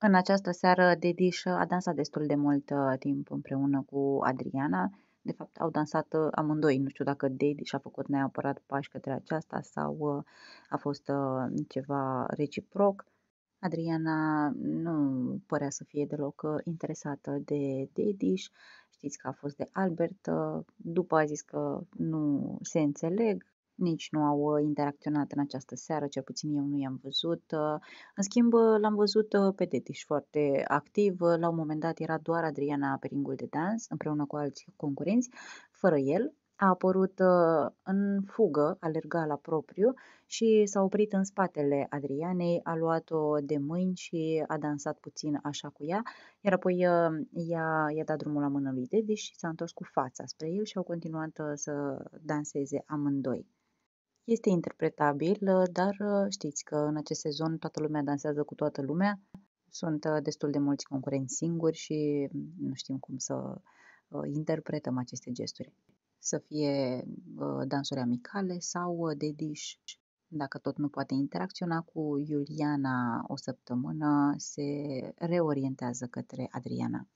În această seară, Dediș a dansat destul de mult uh, timp împreună cu Adriana. De fapt, au dansat uh, amândoi. Nu știu dacă Dediș a făcut neapărat pași către aceasta sau uh, a fost ceva reciproc. Adriana nu părea să fie deloc interesată de Dediș. Știți că a fost de Albert. După a zis că nu se înțeleg, nici nu au uh, interacționat în această seară, cel puțin eu nu i-am văzut. Uh. În schimb, uh, l-am văzut pe Detiș foarte activ. La un moment dat era doar Adriana pe ringul de dans, împreună cu alți concurenți, fără el. A apărut în fugă, alerga la propriu și s-a oprit în spatele Adrianei, a luat-o de mâini și a dansat puțin așa cu ea, iar apoi i-a, i-a dat drumul la mână lui Dedi și s-a întors cu fața spre el și au continuat să danseze amândoi. Este interpretabil, dar uh, știți că în acest sezon toată lumea dansează cu toată lumea. Sunt uh, destul de mulți concurenți singuri și mm, nu știm cum să uh, interpretăm aceste gesturi. Să fie dansuri amicale sau de dish. Dacă tot nu poate interacționa cu Iuliana o săptămână, se reorientează către Adriana.